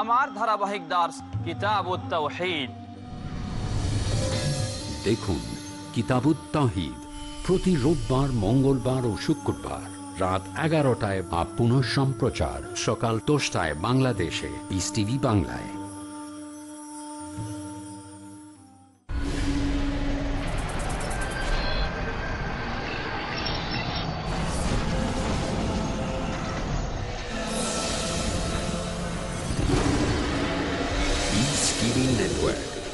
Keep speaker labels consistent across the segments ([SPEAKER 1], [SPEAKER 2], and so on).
[SPEAKER 1] আমার ধারাবাহিক দাস কিতাব
[SPEAKER 2] দেখুন কিতাব প্রতি রোববার মঙ্গলবার ও শুক্রবার রাত এগারোটায় বা পুনঃ সম্প্রচার সকাল দশটায় বাংলাদেশে ইস টিভি বাংলায়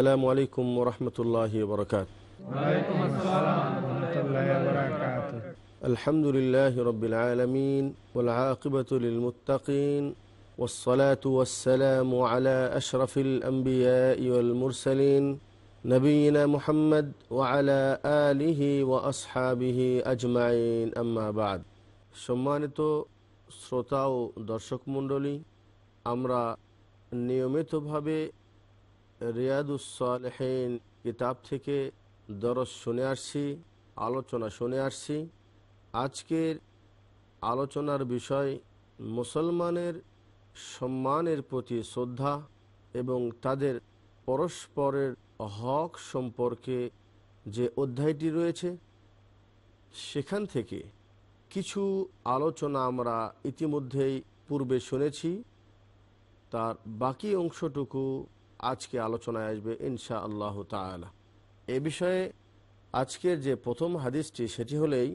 [SPEAKER 1] السلام عليكم ورحمة الله وبركاته
[SPEAKER 3] وعليكم السلام ورحمة الله وبركاته
[SPEAKER 1] الحمد لله رب العالمين والعاقبة للمتقين والصلاة والسلام على أشرف الأنبياء والمرسلين نبينا محمد وعلى آله وأصحابه أجمعين أما بعد شمانتو سرطاو درشق مندولي أمرا নিয়মিতভাবে রিয়াদুসলেহীন কিতাব থেকে দরস শুনে আসছি আলোচনা শুনে আসছি আজকের আলোচনার বিষয় মুসলমানের সম্মানের প্রতি শ্রদ্ধা এবং তাদের পরস্পরের হক সম্পর্কে যে অধ্যায়টি রয়েছে সেখান থেকে কিছু আলোচনা আমরা ইতিমধ্যেই পূর্বে শুনেছি তার বাকি অংশটুকু আজকে আলোচনায় আসবে ইনশা আল্লাহ তালা এ বিষয়ে আজকের যে প্রথম হাদিসটি সেটি হলেই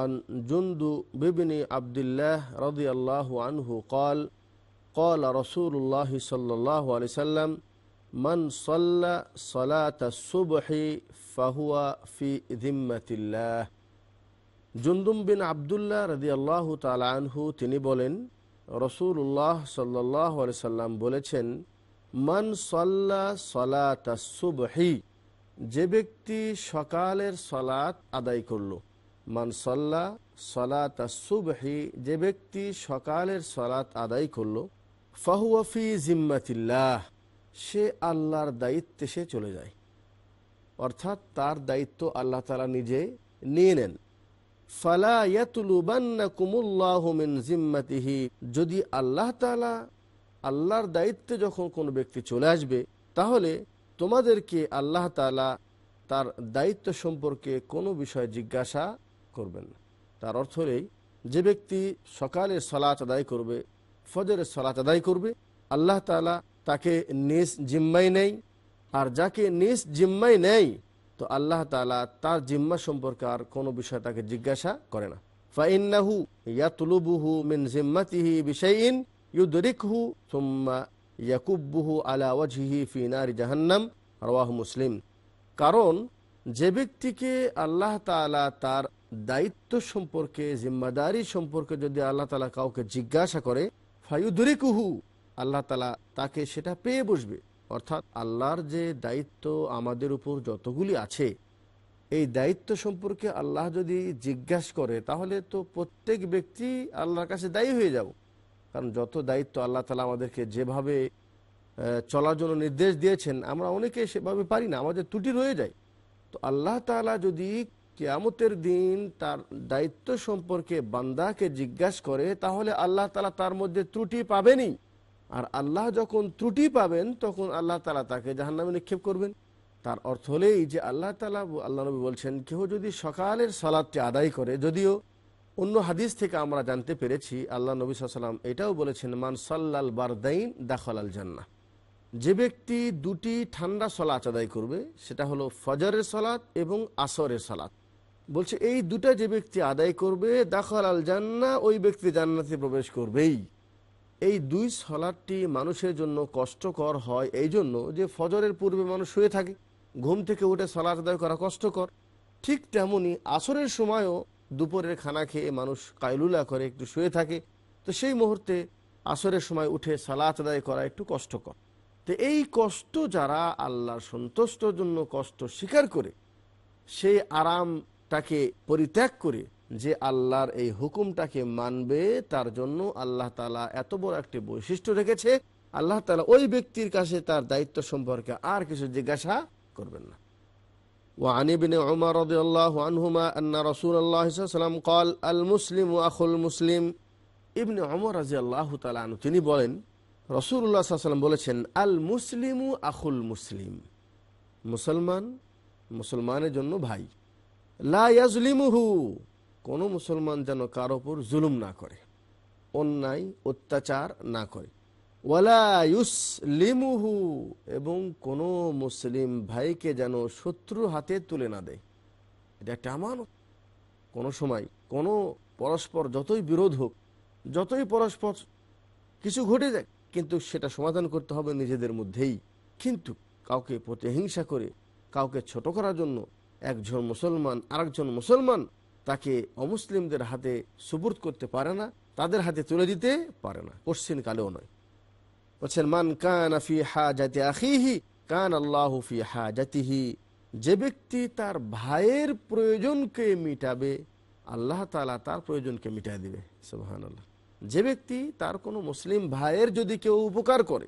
[SPEAKER 1] আন জুন্দু বিবিনি আবদুল্লাহ রদি আল্লাহ আনহু কল কল রসুল্লাহ সাল্লাহ আলি সাল্লাম মান সল্লা সলাত সুবহি ফাহুয়া ফি জিম্মাতিল্লাহ জুন্দুম বিন আবদুল্লাহ রদি আল্লাহ তালা আনহু তিনি বলেন রসুল্লাহ সাল্লাহ আলি সাল্লাম বলেছেন মান সাল্লা সলাতা যে ব্যক্তি সকালের সলাত আদায় করল মান সাল্লা সলাতা যে ব্যক্তি সকালের সলাত আদায় করল ফাহুয়াফি জিম্মাতিল্লাহ সে আল্লাহর দায়িত্বে সে চলে যায় অর্থাৎ তার দায়িত্ব আল্লাহ তালা নিজে নিয়ে নেন ফালা ইয়াতুলুবান্না কুমুল্লাহ মিন জিম্মাতিহি যদি আল্লাহ তালা আল্লাহর দায়িত্বে যখন কোনো ব্যক্তি চলে আসবে তাহলে তোমাদেরকে আল্লাহ তালা তার দায়িত্ব সম্পর্কে কোনো বিষয়ে জিজ্ঞাসা করবেন না তার অর্থ হলেই যে ব্যক্তি সকালে সলাচ আদায় করবে ফজরে সলাচ আদায় করবে আল্লাহ তালা তাকে নিজ জিম্মাই নেই আর যাকে নিজ জিম্মাই নেই তো আল্লাহ তালা তার জিম্মা সম্পর্কে আর কোনো বিষয় তাকে জিজ্ঞাসা করে না ফাইন্নাহু ইয়াতুলুবুহু মিন জিম্মাতিহি বিষয় ইউদরিকহু সুম্মা ইয়াকুব্বুহু আলা ওয়াজহিহি ফিনার জাহান্নাম রওয়াহ মুসলিম কারণ যে ব্যক্তিকে আল্লাহ তালা তার দায়িত্ব সম্পর্কে জিম্মাদারি সম্পর্কে যদি আল্লাহ তালা কাউকে জিজ্ঞাসা করে ফায়ুদরিকুহু আল্লাহ তালা তাকে সেটা পেয়ে বসবে অর্থাৎ আল্লাহর যে দায়িত্ব আমাদের উপর যতগুলি আছে এই দায়িত্ব সম্পর্কে আল্লাহ যদি জিজ্ঞাসা করে তাহলে তো প্রত্যেক ব্যক্তি আল্লাহর কাছে দায়ী হয়ে যাব কারণ যত দায়িত্ব আল্লাহ তালা আমাদেরকে যেভাবে চলার জন্য নির্দেশ দিয়েছেন আমরা অনেকে সেভাবে পারি না আমাদের ত্রুটি রয়ে যায় তো আল্লাহ তালা যদি কেয়ামতের দিন তার দায়িত্ব সম্পর্কে বান্দাকে জিজ্ঞাসা করে তাহলে আল্লাহ তালা তার মধ্যে ত্রুটি পাবেনই আর আল্লাহ যখন ত্রুটি পাবেন তখন আল্লাহ তালা তাকে জাহান্নামে নিক্ষেপ করবেন তার অর্থ হলেই যে আল্লাহ তালা আল্লাহ নবী বলছেন কেউ যদি সকালের সালাদটি আদায় করে যদিও অন্য হাদিস থেকে আমরা জানতে পেরেছি আল্লাহ নবী সাল্লাম এটাও বলেছেন মান সাল্লাল বারদাইন দাখলাল জান্না যে ব্যক্তি দুটি ঠান্ডা সলাচ আদায় করবে সেটা হলো ফজরের সলাৎ এবং আসরের সলাৎ বলছে এই দুটা যে ব্যক্তি আদায় করবে দাখল আল জান্না ওই ব্যক্তি জান্নাতে প্রবেশ করবেই এই দুই সলাদটি মানুষের জন্য কষ্টকর হয় এই জন্য যে ফজরের পূর্বে মানুষ শুয়ে থাকে ঘুম থেকে উঠে সলাচ আদায় করা কষ্টকর ঠিক তেমনি আসরের সময়ও দুপুরের খানা খেয়ে মানুষ কায়লুলা করে একটু শুয়ে থাকে তো সেই মুহূর্তে আসরের সময় উঠে সালাত আদায় করা একটু কষ্টকর তো এই কষ্ট যারা আল্লাহর সন্তুষ্টর জন্য কষ্ট স্বীকার করে সেই আরামটাকে পরিত্যাগ করে যে আল্লাহর এই হুকুমটাকে মানবে তার জন্য আল্লাহ তালা এত বড় একটি বৈশিষ্ট্য রেখেছে আল্লাহ তালা ওই ব্যক্তির কাছে তার দায়িত্ব সম্পর্কে আর কিছু জিজ্ঞাসা করবেন না وعن ابن عمر رضي الله عنهما أن رسول الله صلى الله عليه وسلم قال المسلم أخو المسلم ابن عمر رضي الله تعالى عنه তিনি বলেন রাসূলুল্লাহ সাল্লাল্লাহু বলেছেন আল মুসলিমু আখুল মুসলিম মুসলমান মুসলমানের জন্য ভাই লা ইয়াজলিমুহু কোনো মুসলমান যেন কারো উপর জুলুম না করে অন্যায় অত্যাচার না করে ওয়ালা লিমুহু এবং কোনো মুসলিম ভাইকে যেন শত্রু হাতে তুলে না দেয় এটা একটা আমানত কোনো সময় কোনো পরস্পর যতই বিরোধ হোক যতই পরস্পর কিছু ঘটে যায় কিন্তু সেটা সমাধান করতে হবে নিজেদের মধ্যেই কিন্তু কাউকে প্রতিহিংসা করে কাউকে ছোট করার জন্য একজন মুসলমান আরেকজন মুসলমান তাকে অমুসলিমদের হাতে সুবুর করতে পারে না তাদের হাতে তুলে দিতে পারে না কোশ্চিন নয় বলছেন মান কান হা জাতি আখিহি কান আল্লাহ ফি হাজাতিহি যে ব্যক্তি তার ভাইয়ের প্রয়োজনকে মিটাবে আল্লাহ তালা তার প্রয়োজনকে মিটাই দেবে সুবাহান আল্লাহ যে ব্যক্তি তার কোনো মুসলিম ভাইয়ের যদি কেউ উপকার করে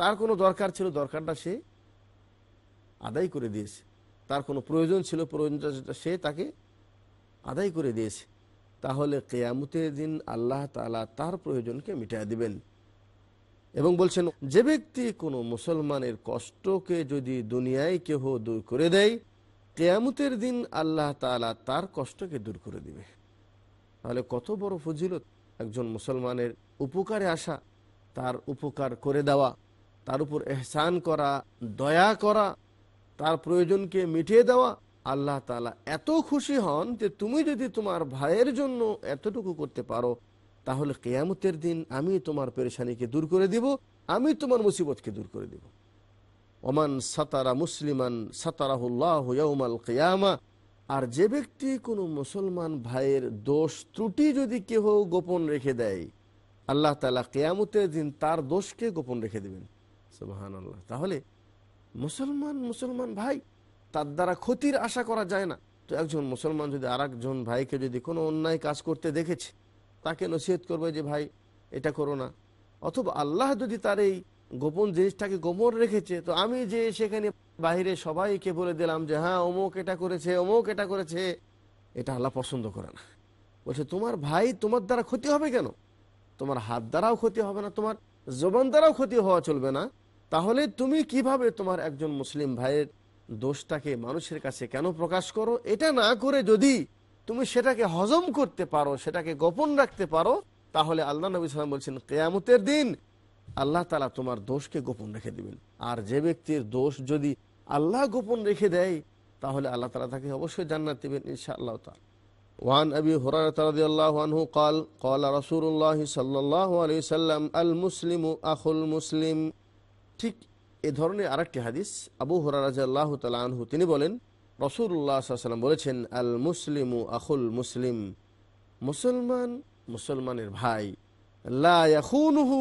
[SPEAKER 1] তার কোনো দরকার ছিল দরকারটা সে আদায় করে দিয়েছে তার কোনো প্রয়োজন ছিল প্রয়োজনটা সে তাকে আদায় করে দিয়েছে তাহলে কেয়ামতের দিন আল্লাহ তালা তার প্রয়োজনকে মিটাই দিবেন এবং বলছেন যে ব্যক্তি কোনো মুসলমানের কষ্টকে যদি দুনিয়ায় কেহ দূর করে দেয় তেয়ামতের দিন আল্লাহ তালা তার কষ্টকে দূর করে দিবে তাহলে কত বড় ফজিলত একজন মুসলমানের উপকারে আসা তার উপকার করে দেওয়া তার উপর এহসান করা দয়া করা তার প্রয়োজনকে মিটিয়ে দেওয়া আল্লাহ তালা এত খুশি হন যে তুমি যদি তোমার ভাইয়ের জন্য এতটুকু করতে পারো তাহলে কেয়ামতের দিন আমি তোমার পেরেশানিকে দূর করে দিব আমি তোমার মুসিবতকে দূর করে দিব ওমান সাতারা মুসলিমান সাতারাহুল্লাহমাল কেয়ামা আর যে ব্যক্তি কোনো মুসলমান ভাইয়ের দোষ ত্রুটি যদি কেহ গোপন রেখে দেয় আল্লাহ তালা কেয়ামতের দিন তার দোষকে গোপন রেখে দেবেন সুবাহান আল্লাহ তাহলে মুসলমান মুসলমান ভাই তার দ্বারা ক্ষতির আশা করা যায় না তো একজন মুসলমান যদি আর ভাইকে যদি কোনো অন্যায় কাজ করতে দেখেছে তাকে নসিহত করবে যে ভাই এটা করো না অথবা আল্লাহ যদি তার এই গোপন জিনিসটাকে গোপন রেখেছে তো আমি যে সেখানে বাহিরে সবাইকে বলে দিলাম যে হ্যাঁ অমুক এটা করেছে অমুক এটা করেছে এটা আল্লাহ পছন্দ করে না বলছে তোমার ভাই তোমার দ্বারা ক্ষতি হবে কেন তোমার হাত দ্বারাও ক্ষতি হবে না তোমার জবান দ্বারাও ক্ষতি হওয়া চলবে না তাহলে তুমি কিভাবে তোমার একজন মুসলিম ভাইয়ের দোষটাকে মানুষের কাছে কেন প্রকাশ করো এটা না করে যদি তুমি সেটাকে হজম করতে পারো সেটাকে গোপন রাখতে পারো তাহলে আল্লাহ নবী সালাম বলছেন কেয়ামতের দিন আল্লাহ তালা তোমার দোষকে গোপন রেখে দেবেন আর যে ব্যক্তির দোষ যদি আল্লাহ গোপন রেখে দেয় তাহলে আল্লাহ তালা তাকে অবশ্যই জান্নাত দেবেন ইনশা আল্লাহ তালা وعن أبي هرارة رضي الله عنه قال قال رسول الله صلى الله عليه وسلم المسلم أخو المسلم ঠিক এ ধরনের আরেকটি হাদিস আবু رضي الله তালা আনহু তিনি বলেন রসুল্লাহাম বলেছেন আল মুসলিমু আখুল মুসলিম মুসলমান মুসলমানের ভাই লাহু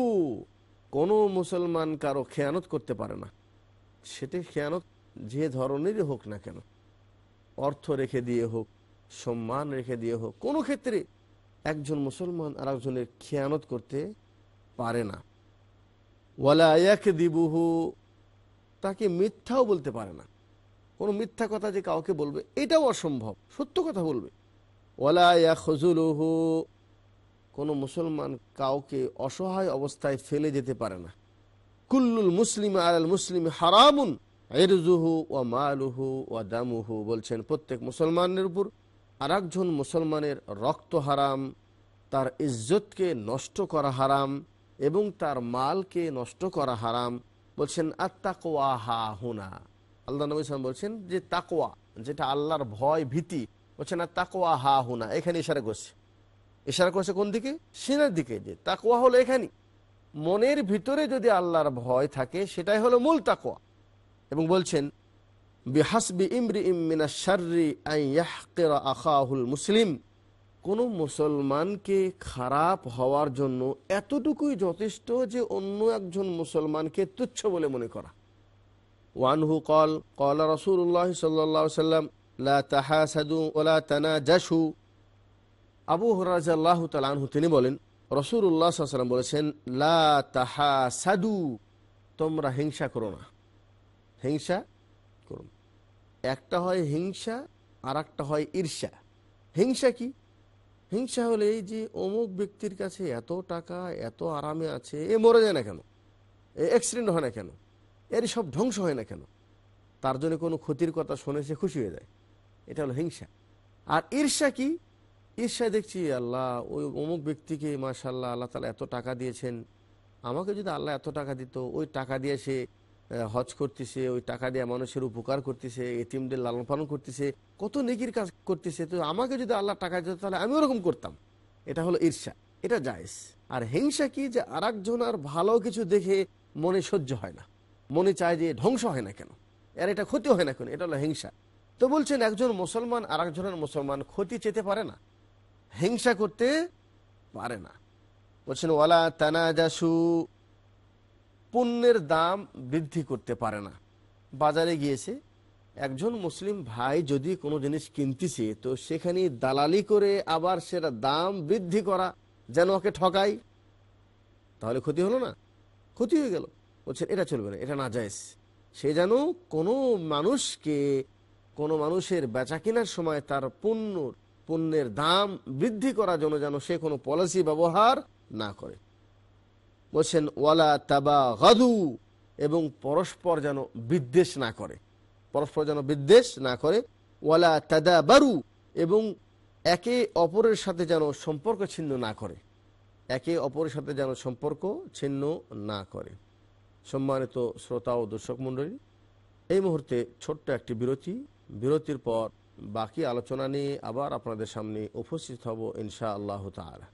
[SPEAKER 1] কোনো মুসলমান কারো খেয়ানত করতে পারে না সেটি খেয়ানত যে ধরনেরই হোক না কেন অর্থ রেখে দিয়ে হোক সম্মান রেখে দিয়ে হোক কোনো ক্ষেত্রে একজন মুসলমান আর একজনের খেয়ানত করতে পারে না ওয়ালা এক দিবুহু তাকে মিথ্যাও বলতে পারে না কোনো মিথ্যা কথা যে কাউকে বলবে এটাও অসম্ভব সত্য কথা বলবে ওলায়া খজুলহু কোনো মুসলমান কাউকে অসহায় অবস্থায় ফেলে যেতে পারে না কুল্লুল মুসলিম আল মুসলিম হারামুন এরজুহু ও মালুহু ও দামুহু বলছেন প্রত্যেক মুসলমানের উপর আর মুসলমানের রক্ত হারাম তার ইজ্জতকে নষ্ট করা হারাম এবং তার মালকে নষ্ট করা হারাম বলছেন আত্মাকোয়া হা হুনা আল্লাহ নবী ইসলাম বলছেন যে তাকোয়া যেটা আল্লাহর ভয় ভীতি বলছে না তাকোয়া হা হুনা এখানে ইশারা করছে ইশারা করছে কোন দিকে সিনার দিকে যে তাকোয়া হলো এখানে মনের ভিতরে যদি আল্লাহর ভয় থাকে সেটাই হলো মূল তাকোয়া এবং বলছেন বিহাসবি ইমরি ইমিনা আখাহুল মুসলিম কোনো মুসলমানকে খারাপ হওয়ার জন্য এতটুকুই যথেষ্ট যে অন্য একজন মুসলমানকে তুচ্ছ বলে মনে করা ওয়ানহু কল কল রসুল্লাহ সাল্লা সাল্লাম লা তাহাসাদু ওলা তানা জাসু আবু হরাজ আল্লাহ তালাহু তিনি বলেন রসুল্লাহ সাল্লাম বলেছেন লা তাহা সাদু তোমরা হিংসা করো না হিংসা করো একটা হয় হিংসা আর একটা হয় ঈর্ষা হিংসা কি হিংসা হলে এই যে অমুক ব্যক্তির কাছে এত টাকা এত আরামে আছে এ মরে যায় না কেন এ অ্যাক্সিডেন্ট হয় না কেন এর সব ধ্বংস হয় না কেন তার জন্য কোনো ক্ষতির কথা শুনে সে খুশি হয়ে যায় এটা হলো হিংসা আর ঈর্ষা কি ঈর্ষায় দেখছি আল্লাহ ওই অমুক ব্যক্তিকে মাশাল্লাহ আল্লাহ তালা এত টাকা দিয়েছেন আমাকে যদি আল্লাহ এত টাকা দিত ওই টাকা দিয়ে সে হজ করতেছে ওই টাকা দিয়ে মানুষের উপকার করতেছে এটিএমদের লালন পালন করতেছে কত নেগির কাজ করতেছে তো আমাকে যদি আল্লাহ টাকা দিত তাহলে আমি ওরকম করতাম এটা হলো ঈর্ষা এটা জায়েজ আর হিংসা কি যে আর ভালো কিছু দেখে মনে সহ্য হয় না মনে চায় যে ধ্বংস হয় না কেন আর এটা ক্ষতি হয় না কেন এটা হলো হিংসা তো বলছেন একজন মুসলমান আর একজনের মুসলমান ক্ষতি চেতে পারে না হিংসা করতে পারে না বলছেন ওয়ালা তানাজাসু পণ্যের দাম বৃদ্ধি করতে পারে না বাজারে গিয়েছে একজন মুসলিম ভাই যদি কোনো জিনিস কিনতেছে তো সেখানে দালালি করে আবার সেটা দাম বৃদ্ধি করা যেন ওকে ঠকাই তাহলে ক্ষতি হলো না ক্ষতি হয়ে গেল বলছেন এটা চলবে না এটা না যায়স সে যেন কোনো মানুষকে কোনো মানুষের বেচা কেনার সময় তার পণ্য পণ্যের দাম বৃদ্ধি করার জন্য যেন সে কোনো পলিসি ব্যবহার না করে বলছেন ওয়ালা তাবা গাদু এবং পরস্পর যেন বিদ্বেষ না করে পরস্পর যেন বিদ্বেষ না করে ওয়ালা তাদা বারু এবং একে অপরের সাথে যেন সম্পর্ক ছিন্ন না করে একে অপরের সাথে যেন সম্পর্ক ছিন্ন না করে সম্মানিত শ্রোতা ও দর্শক মন্ডলী এই মুহূর্তে ছোট্ট একটি বিরতি বিরতির পর বাকি আলোচনা নিয়ে আবার আপনাদের সামনে উপস্থিত হব ইনশা আল্লাহ তালা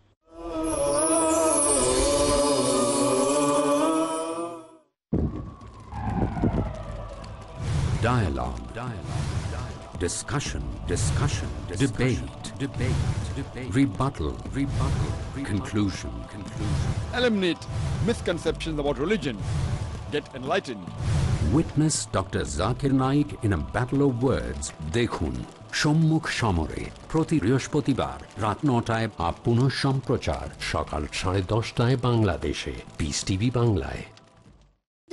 [SPEAKER 2] Dialogue. Dialogue. Dialogue. Discussion. Discussion. Discussion. Debate. Debate. Debate. Rebuttal. Rebuttal. Rebuttal. Conclusion. Conclusion. Eliminate misconceptions about religion. get enlightened. Witness Dr. Zakir Naik in a battle of words. Dekhun. সম্মুখ সমরে প্রতি বৃহস্পতিবার রাত নটায় বা পুনঃ সম্প্রচার সকাল সাড়ে দশটায় বাংলাদেশে পিস টিভি বাংলায়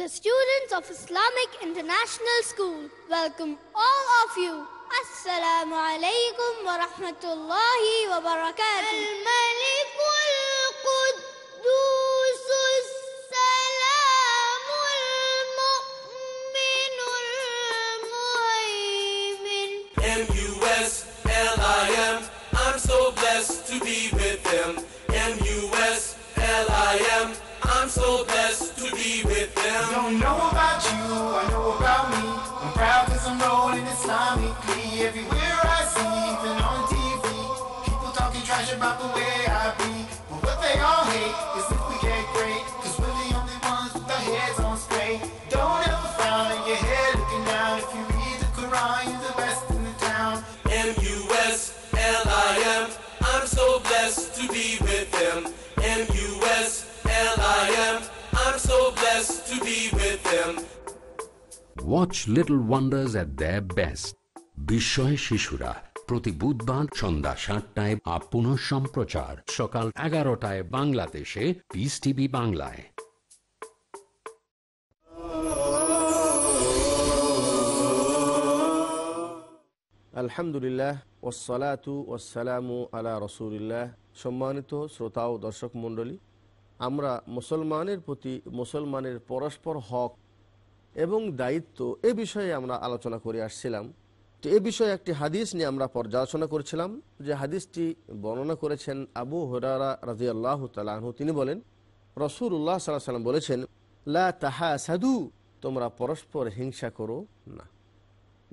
[SPEAKER 1] The students of Islamic International School welcome all of you. Assalamu alaikum wa rahmatullahi wa barakatuh. the way I be. But what they all hate is if we get great. Cause we're the only ones with our heads on straight. Don't ever frown your head looking down. If you read the Quran, you're the best
[SPEAKER 3] in the town.
[SPEAKER 2] M-U-S-L-I-M. I'm so blessed to be with them. M-U-S-L-I-M. I'm so blessed to
[SPEAKER 3] be with them.
[SPEAKER 2] Watch Little Wonders at their best. বিস্ময় শিশুরা প্রতি বুধবার সন্ধ্যা সাতটায় আপন সম্প্রচার সকাল এগারোটায় বাংলাদেশে পিস টিভি বাংলায়
[SPEAKER 1] আলহামদুলিল্লাহ ওসালাতু ওসালামু আলা রসুলিল্লাহ সম্মানিত শ্রোতা ও দর্শক মণ্ডলী আমরা মুসলমানের প্রতি মুসলমানের পরস্পর হক এবং দায়িত্ব এ বিষয়ে আমরা আলোচনা করে আসছিলাম তো এ বিষয়ে একটি হাদিস নিয়ে আমরা পর্যালোচনা করেছিলাম যে হাদিসটি বর্ণনা করেছেন আবু হরারা রাজি আল্লাহ তালাহু তিনি বলেন রসুল উল্লাহ সাল্লাহ সাল্লাম বলেছেন লা তাহা সাধু তোমরা পরস্পর হিংসা করো না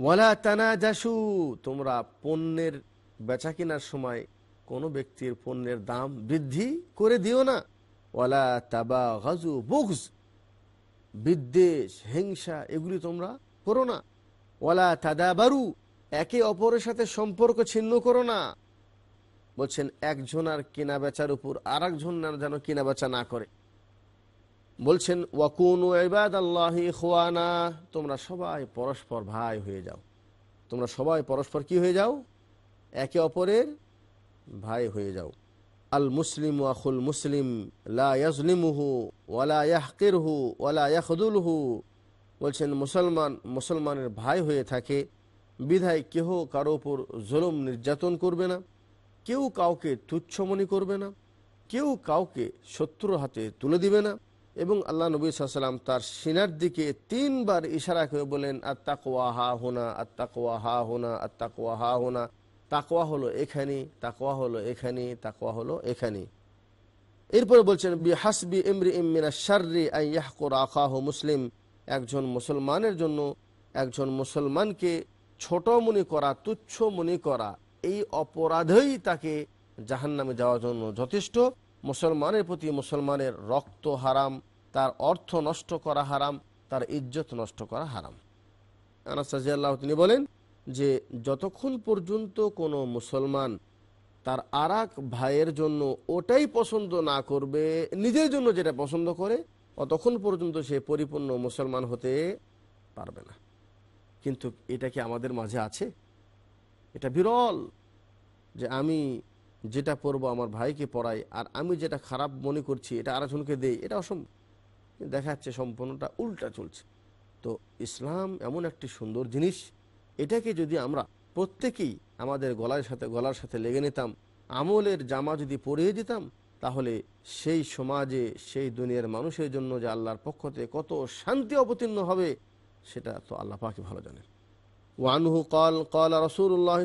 [SPEAKER 1] ওয়ালা তানা জাসু তোমরা পণ্যের বেচা কেনার সময় কোনো ব্যক্তির পণ্যের দাম বৃদ্ধি করে দিও না ওয়ালা তাবা গাজু বুকস বিদ্বেষ হিংসা এগুলি তোমরা করো না ওলা তাদাবারু একে অপরের সাথে সম্পর্ক ছিন্ন করো না বলছেন একজন আর কেনা বেচার উপর আর একজন যেন কেনা বেচা না করে বলছেন ওয়াকুন এবাদ আল্লাহি খোয়ানা তোমরা সবাই পরস্পর ভাই হয়ে যাও তোমরা সবাই পরস্পর কি হয়ে যাও একে অপরের ভাই হয়ে যাও আল মুসলিম আখুল মুসলিম লা ইয়াজলিমুহু ওয়ালা হু ওয়ালা হু বলছেন মুসলমান মুসলমানের ভাই হয়ে থাকে বিধায় কেহ কারো ওপর জলম নির্যাতন করবে না কেউ কাউকে মনে করবে না কেউ কাউকে শত্রুর হাতে তুলে দিবে না এবং আল্লাহ নবী সাল্লাম তার সিনার দিকে তিনবার ইশারা করে বলেন আত্মাকোয়া হা হোনা আত্মাকোয়া হা হোনা আত্মাকোয়া হা হোনা তাকোয়া হলো এখানে তাকোয়া হলো এখানে তাকোয়া হলো এখানে এরপরে বলছেন বি হাসবি ইমরি ইমিনা শার্রি আই কোর আখাহ মুসলিম একজন মুসলমানের জন্য একজন মুসলমানকে ছোট মনে করা তুচ্ছ মনে করা এই অপরাধেই তাকে জাহান নামে যাওয়ার জন্য যথেষ্ট মুসলমানের প্রতি মুসলমানের রক্ত হারাম তার অর্থ নষ্ট করা হারাম তার ইজ্জত নষ্ট করা হারাম আনাসাজিয়াল্লাহ তিনি বলেন যে যতক্ষণ পর্যন্ত কোনো মুসলমান তার আরাক ভাইয়ের জন্য ওটাই পছন্দ না করবে নিজের জন্য যেটা পছন্দ করে অতক্ষণ পর্যন্ত সে পরিপূর্ণ মুসলমান হতে পারবে না কিন্তু এটা কি আমাদের মাঝে আছে এটা বিরল যে আমি যেটা পড়বো আমার ভাইকে পড়াই আর আমি যেটা খারাপ মনে করছি এটা আরেকজনকে দেই এটা অসম্ভব দেখা যাচ্ছে সম্পূর্ণটা উল্টা চলছে তো ইসলাম এমন একটি সুন্দর জিনিস এটাকে যদি আমরা প্রত্যেকেই আমাদের গলার সাথে গলার সাথে লেগে নিতাম আমলের জামা যদি পরিয়ে দিতাম তাহলে সেই সমাজে সেই দুনিয়ার মানুষের জন্য যে আল্লাহর পক্ষ থেকে কত শান্তি অবতীর্ণ হবে সেটা তো আল্লাহ পাকে ভালো জানেন ওয়ানহু কল কল রসুল্লাহ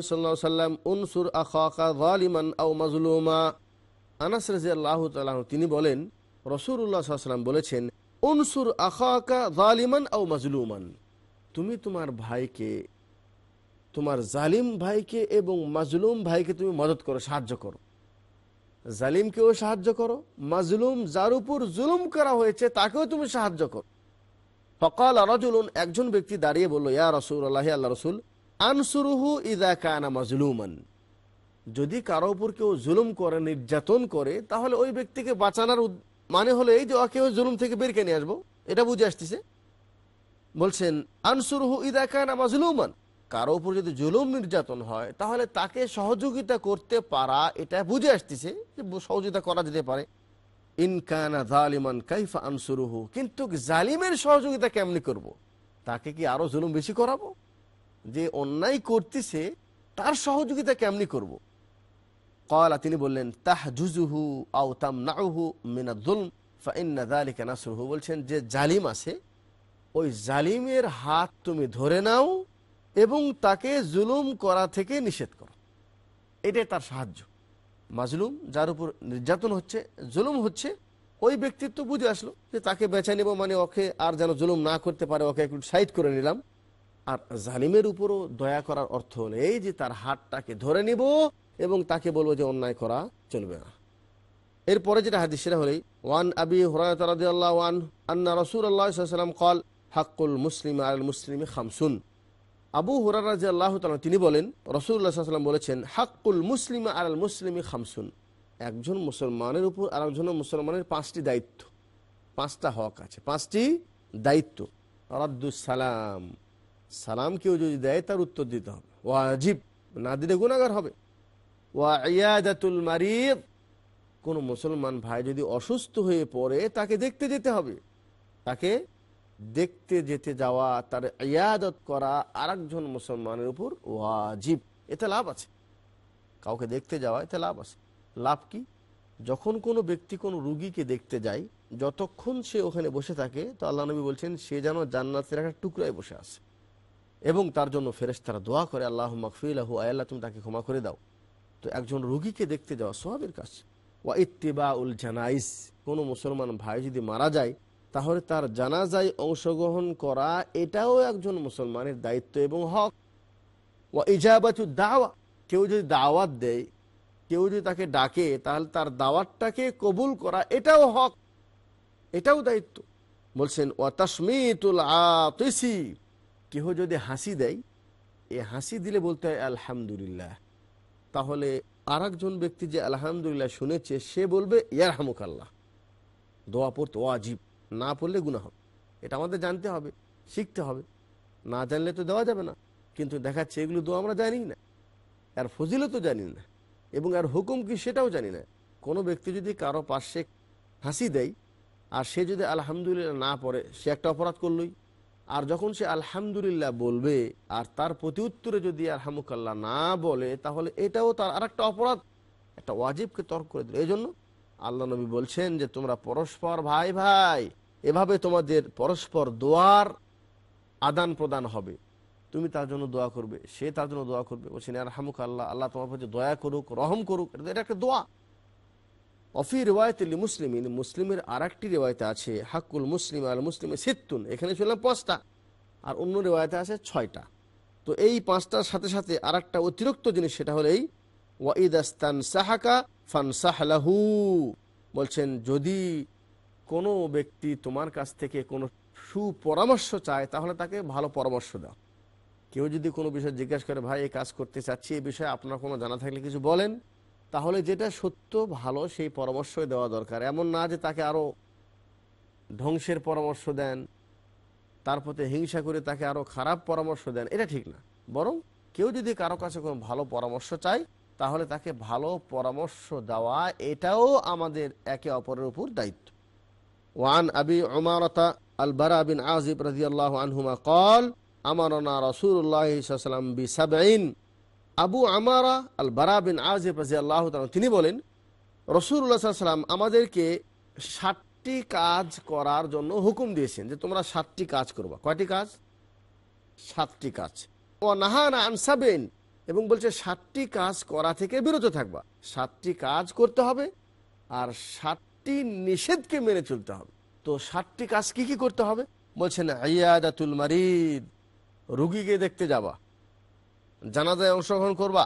[SPEAKER 1] সাল্লাম উনসুর আখাকা জালিমান আউ মাজলুমা আনাস রাজি আল্লাহ তালাহ তিনি বলেন রসুল্লাহ সাল্লাম বলেছেন উনসুর আখাকা জালিমান আউ মাজলুমান তুমি তোমার ভাইকে তোমার জালিম ভাইকে এবং মাজলুম ভাইকে তুমি মদত করো সাহায্য করো জালিমকেও সাহায্য করো মাজলুম যার উপর জুলুম করা হয়েছে তাকেও তুমি সাহায্য করো ফকাল আরজুলুন একজন ব্যক্তি দাঁড়িয়ে বলল ইয়া রসুল আল্লাহ আল্লাহ রসুল আনসুরুহু ইদা কানা মাজলুমান যদি কারো উপর কেউ জুলুম করে নির্যাতন করে তাহলে ওই ব্যক্তিকে বাঁচানোর মানে হলো এই যে ওকে ওই জুলুম থেকে বের নিয়ে আসবো এটা বুঝে আসতেছে বলছেন আনসুরুহু ইদা কানা মাজলুমান কারো উপর যদি জুলুম নির্যাতন হয় তাহলে তাকে সহযোগিতা করতে পারা এটা বুঝে আসতেছে যে সহযোগিতা করা যেতে পারে ইনকানা জালিমান কাইফা আনসুরুহু কিন্তু জালিমের সহযোগিতা কেমনি করব। তাকে কি আরও জুলুম বেশি করাবো যে অন্যায় করতেছে তার সহযোগিতা কেমনি করব। কয়লা তিনি বললেন তাহজুজুহু আও তাম নাহু মিনাদুল ফাইন্না দালিকা নাসরুহু বলছেন যে জালিম আছে ওই জালিমের হাত তুমি ধরে নাও এবং তাকে জুলুম করা থেকে নিষেধ করো এটাই তার সাহায্য মাজলুম যার উপর নির্যাতন হচ্ছে জুলুম হচ্ছে ওই ব্যক্তিত্ব বুঝে আসলো যে তাকে বেছে নেব মানে ওকে আর যেন জুলুম না করতে পারে ওকে একটু সাইড করে নিলাম আর জালিমের উপরও দয়া করার অর্থ হলো এই যে তার হাতটাকে ধরে নিব এবং তাকে বলবো যে অন্যায় করা চলবে না এরপরে যেটা হাদিস সেটা হলেই ওয়ান আবি হরায়তাল্লাহ ওয়ান আন্না রসুল আল্লাহ কল হাক্কুল মুসলিম আল মুসলিম খামসুন আবু হরারাজি আল্লাহ তিনি বলেন রসুল্লাহাম বলেছেন হাক্কুল মুসলিম আর আল মুসলিমি খামসুন একজন মুসলমানের উপর আর একজন মুসলমানের পাঁচটি দায়িত্ব পাঁচটা হক আছে পাঁচটি দায়িত্ব সালাম সালাম কেউ যদি দেয় তার উত্তর দিতে হবে ওয়াজিব না দিলে গুণাগার হবে ওয়া ইয়াদাতুল মারিদ কোনো মুসলমান ভাই যদি অসুস্থ হয়ে পড়ে তাকে দেখতে যেতে হবে তাকে দেখতে যেতে যাওয়া তার ইয়াদত করা আরেকজন মুসলমানের উপর ওয়াজিব এতে লাভ আছে কাউকে দেখতে যাওয়া এতে লাভ আছে লাভ কি যখন কোনো ব্যক্তি কোনো রুগীকে দেখতে যায় যতক্ষণ সে ওখানে বসে থাকে তো আল্লাহ নবী বলছেন সে যেন জান্নাতের একটা টুকরায় বসে আছে এবং তার জন্য ফেরেস্তারা দোয়া করে আল্লাহ মকফিল্লাহু আয়াল্লাহ তুমি তাকে ক্ষমা করে দাও তো একজন রুগীকে দেখতে যাওয়া সোহাবের কাছে ওয়া ইত্তিবা উল জানাইস কোনো মুসলমান ভাই যদি মারা যায় তাহলে তার জানাজাই অংশগ্রহণ করা এটাও একজন মুসলমানের দায়িত্ব এবং হক ও ইজাবাচু দাওয়া কেউ যদি দাওয়াত দেয় কেউ যদি তাকে ডাকে তাহলে তার দাওয়াতটাকে কবুল করা এটাও হক এটাও দায়িত্ব বলছেন ও তাসমিতুল আতিসি কেহ যদি হাসি দেয় এ হাসি দিলে বলতে হয় আলহামদুলিল্লাহ তাহলে আর ব্যক্তি যে আলহামদুলিল্লাহ শুনেছে সে বলবে ইয়ার হামুকাল্লাহ দোয়া পড়তে আজীব না পড়লে গুণা হবে এটা আমাদের জানতে হবে শিখতে হবে না জানলে তো দেওয়া যাবে না কিন্তু দেখাচ্ছে এগুলো দোয়া আমরা জানি না আর তো জানি না এবং আর হুকুম কি সেটাও জানি না কোনো ব্যক্তি যদি কারো পাশে হাসি দেয় আর সে যদি আলহামদুলিল্লাহ না পড়ে সে একটা অপরাধ করলই আর যখন সে আলহামদুলিল্লাহ বলবে আর তার প্রতি উত্তরে যদি আর হামুকাল্লা না বলে তাহলে এটাও তার আর একটা অপরাধ একটা ওয়াজিবকে তর্ক করে দিল এই জন্য আল্লাহ নবী বলছেন যে তোমরা পরস্পর ভাই ভাই এভাবে তোমাদের পরস্পর দোয়ার আদান প্রদান হবে তুমি তার জন্য দোয়া করবে সে তার জন্য দোয়া করবে বলছেন আর হামুক আল্লাহ আল্লাহ তোমার প্রতি দয়া করুক রহম করুক এটা একটা দোয়া অফি রেওয়ায়তে ইন মুসলিমের আর একটি রেওয়ায়তে আছে হাক্কুল মুসলিম আল মুসলিমের সিত্তুন এখানে ছিল পাঁচটা আর অন্য রেওয়ায়তে আছে ছয়টা তো এই পাঁচটার সাথে সাথে আর একটা অতিরিক্ত জিনিস সেটা হলো এই ওয়াঈদ আস্তান সাহাকা ফান সাহলাহু বলছেন যদি কোনো ব্যক্তি তোমার কাছ থেকে কোনো সুপরামর্শ চায় তাহলে তাকে ভালো পরামর্শ দাও কেউ যদি কোনো বিষয় জিজ্ঞাসা করে ভাই এই কাজ করতে চাচ্ছি এই বিষয়ে আপনার কোনো জানা থাকলে কিছু বলেন তাহলে যেটা সত্য ভালো সেই পরামর্শই দেওয়া দরকার এমন না যে তাকে আরও ধ্বংসের পরামর্শ দেন তার প্রতি হিংসা করে তাকে আরও খারাপ পরামর্শ দেন এটা ঠিক না বরং কেউ যদি কারো কাছে কোনো ভালো পরামর্শ চায় তাহলে তাকে ভালো পরামর্শ দেওয়া এটাও আমাদের একে অপরের উপর দায়িত্ব ওয়ান আবি ওমারতা আলবারা বিন আজিব রাজিয়াল্লাহ আনহুমা কল আমারনা রসুল্লাহাম বি সাবাইন আবু আমারা আল বারা বিন আজিব রাজিয়াল্লাহ তিনি বলেন রসুল্লাহ সাল্লাম আমাদেরকে ষাটটি কাজ করার জন্য হুকুম দিয়েছেন যে তোমরা সাতটি কাজ করবা কয়টি কাজ সাতটি কাজ ও নাহানা আনসাবেন এবং বলছে সাতটি কাজ করা থেকে বিরত থাকবা সাতটি কাজ করতে হবে আর সাত ষাটটি নিষেধকে মেনে চলতে হবে তো ষাটটি কাজ কি কি করতে হবে বলছেন আয়াদাতুল মারিদ রুগীকে দেখতে যাবা জানাজায় অংশগ্রহণ করবা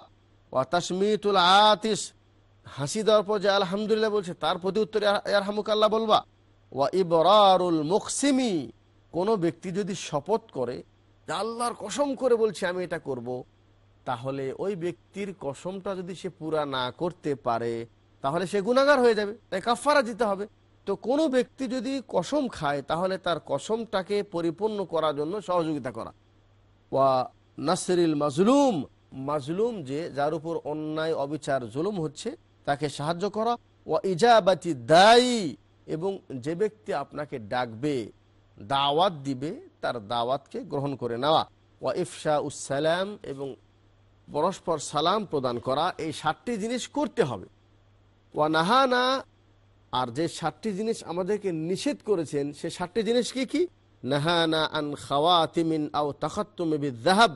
[SPEAKER 1] ওয়াতাসমিতুল আতিস হাসি দেওয়ার পর যে আলহামদুলিল্লাহ বলছে তার প্রতি উত্তরে ইয়ারহামুক আল্লাহ বলবা ওয়া ইবরারুল মুকসিমি কোনো ব্যক্তি যদি শপথ করে আল্লাহর কসম করে বলছে আমি এটা করব। তাহলে ওই ব্যক্তির কসমটা যদি সে পুরা না করতে পারে তাহলে সে গুণাগার হয়ে যাবে তাই কাফারা দিতে হবে তো কোনো ব্যক্তি যদি কসম খায় তাহলে তার কসমটাকে পরিপূর্ণ করার জন্য সহযোগিতা করা ওয়া নাসরিল মাজলুম মাজলুম যে যার উপর অন্যায় অবিচার জুলুম হচ্ছে তাকে সাহায্য করা ওয়া ইজাবাতি দায়ী এবং যে ব্যক্তি আপনাকে ডাকবে দাওয়াত দিবে তার দাওয়াতকে গ্রহণ করে নেওয়া ওয়া ইফসা উসালাম এবং পরস্পর সালাম প্রদান করা এই সাতটি জিনিস করতে হবে ওয়া নাহানা আর যে সাতটি জিনিস আমাদেরকে নিষেধ করেছেন সে সাতটি জিনিস কি কি নাহানা আন খাওয়া তিমিন আও তাকাত্তুমিবি জাহাব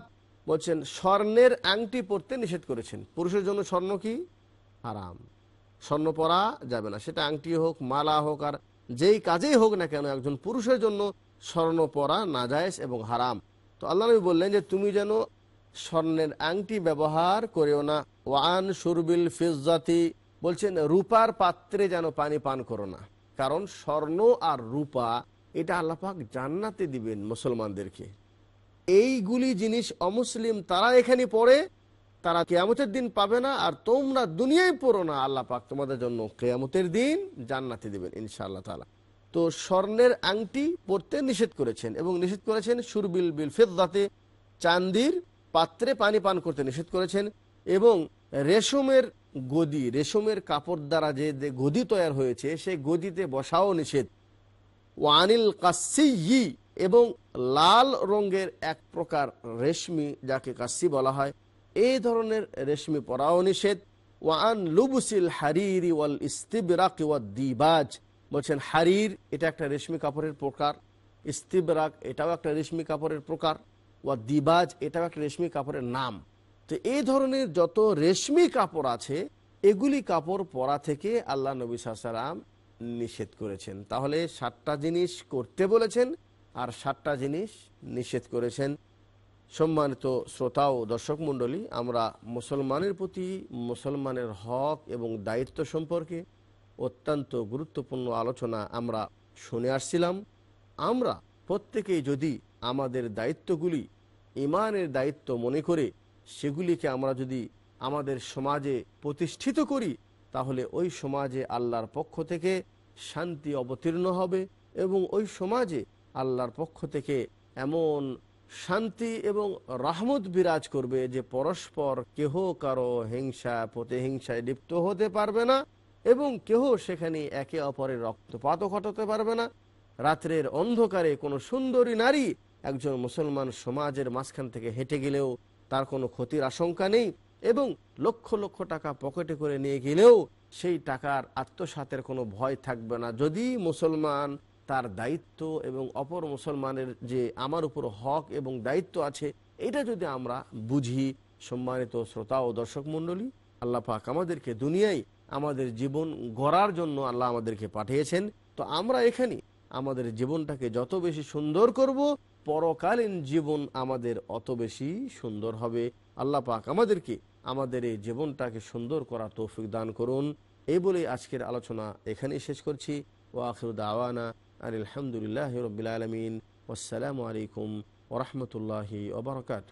[SPEAKER 1] বলছেন স্বর্ণের আংটি পরতে নিষেধ করেছেন পুরুষের জন্য স্বর্ণ কি হারাম স্বর্ণ পরা যাবে না সেটা আংটি হোক মালা হোক আর যেই কাজেই হোক না কেন একজন পুরুষের জন্য স্বর্ণ পরা নাজায়জ এবং হারাম তো আল্লাহ নবী বললেন যে তুমি যেন স্বর্ণের আংটি ব্যবহার করেও না ওয়ান সুরবিল ফিজাতি বলছেন রূপার পাত্রে যেন পানি পান করো না কারণ স্বর্ণ আর রূপা এটা আল্লাপাক জান্নাতে দিবেন মুসলমানদেরকে এইগুলি জিনিস অমুসলিম তারা এখানে পড়ে তারা কেয়ামতের দিন পাবে না আর তোমরা দুনিয়ায় পড়ো না আল্লাপাক তোমাদের জন্য কেয়ামতের দিন জান্নাতে দেবেন ইনশাআল্লাহ তালা তো স্বর্ণের আংটি পড়তে নিষেধ করেছেন এবং নিষেধ করেছেন সুরবিল বিল ফেদাতে চান্দির পাত্রে পানি পান করতে নিষেধ করেছেন এবং রেশমের গদি রেশমের কাপড় দ্বারা যে গদি তৈরি হয়েছে সেই গদিতে বসাও নিষেধ ওয়ানিল কাসি এবং লাল রঙের এক প্রকার রেশমি যাকে কাসি বলা হয় এই ধরনের রেশমি পরাও নিষেধ ওয়ান লুবুসিল হারির ওয়াল ইস্তিবরাক ওয়াল দিবাজ বলছেন হারির এটা একটা রেশমি কাপড়ের প্রকার ইস্তিবরাক এটাও একটা রেশমি কাপড়ের প্রকার ওয়া দিবাজ এটাও একটা রেশমি কাপড়ের নাম তো এই ধরনের যত রেশমি কাপড় আছে এগুলি কাপড় পরা থেকে আল্লাহ নবী সালাম নিষেধ করেছেন তাহলে সাতটা জিনিস করতে বলেছেন আর সাতটা জিনিস নিষেধ করেছেন সম্মানিত শ্রোতা ও দর্শক মণ্ডলী আমরা মুসলমানের প্রতি মুসলমানের হক এবং দায়িত্ব সম্পর্কে অত্যন্ত গুরুত্বপূর্ণ আলোচনা আমরা শুনে আসছিলাম আমরা প্রত্যেকেই যদি আমাদের দায়িত্বগুলি ইমানের দায়িত্ব মনে করে সেগুলিকে আমরা যদি আমাদের সমাজে প্রতিষ্ঠিত করি তাহলে ওই সমাজে আল্লাহর পক্ষ থেকে শান্তি অবতীর্ণ হবে এবং ওই সমাজে আল্লাহর পক্ষ থেকে এমন শান্তি এবং রাহমত বিরাজ করবে যে পরস্পর কেহ কারো হিংসা প্রতিহিংসায় লিপ্ত হতে পারবে না এবং কেহ সেখানে একে অপরের রক্তপাতও ঘটাতে পারবে না রাত্রের অন্ধকারে কোনো সুন্দরী নারী একজন মুসলমান সমাজের মাঝখান থেকে হেঁটে গেলেও তার কোনো ক্ষতির আশঙ্কা নেই এবং লক্ষ লক্ষ টাকা পকেটে করে নিয়ে গেলেও সেই টাকার আত্মসাতের কোনো ভয় থাকবে না যদি মুসলমান তার দায়িত্ব এবং অপর মুসলমানের যে আমার উপর হক এবং দায়িত্ব আছে এটা যদি আমরা বুঝি সম্মানিত শ্রোতা ও দর্শক মণ্ডলী আল্লাহ পাক আমাদেরকে দুনিয়ায় আমাদের জীবন গড়ার জন্য আল্লাহ আমাদেরকে পাঠিয়েছেন তো আমরা এখানে আমাদের জীবনটাকে যত বেশি সুন্দর করব পরকালীন জীবন আমাদের অত বেশি সুন্দর হবে আল্লাহ পাক আমাদেরকে আমাদের এই জীবনটাকে সুন্দর করা তৌফিক দান করুন এই বলে আজকের আলোচনা এখানেই শেষ করছি ওয়াখির দাওয়ানা আলহামদুলিল্লাহ রবিলাম আসসালামু আলাইকুম ওরহমতুল্লাহি ওবরকাতু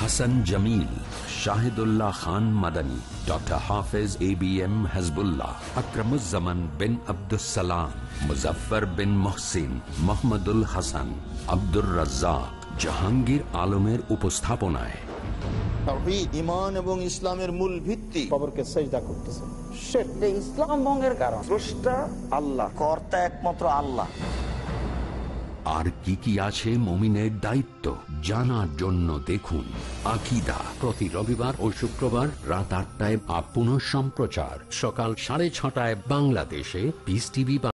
[SPEAKER 2] Hasan Jamil Shahidullah Khan Madani doctor Hafez A B M Hasbullah Akramuzzaman bin Abdussalam Muzaffar bin Mohsin Mohammadul Hasan Abdur Razzak Jahangir আলমের উপস্থাপনায়
[SPEAKER 1] এবং ইসলামের মূল ভিত্তি খবরকে আল্লাহ একমাত্র আল্লাহ
[SPEAKER 2] আর কি কি আছে মমিনের দায়িত্ব জানার জন্য দেখুন আকিদা প্রতি রবিবার ও শুক্রবার রাত আটটায় আপ সম্প্রচার সকাল সাড়ে ছটায় বাংলাদেশে পিস টিভি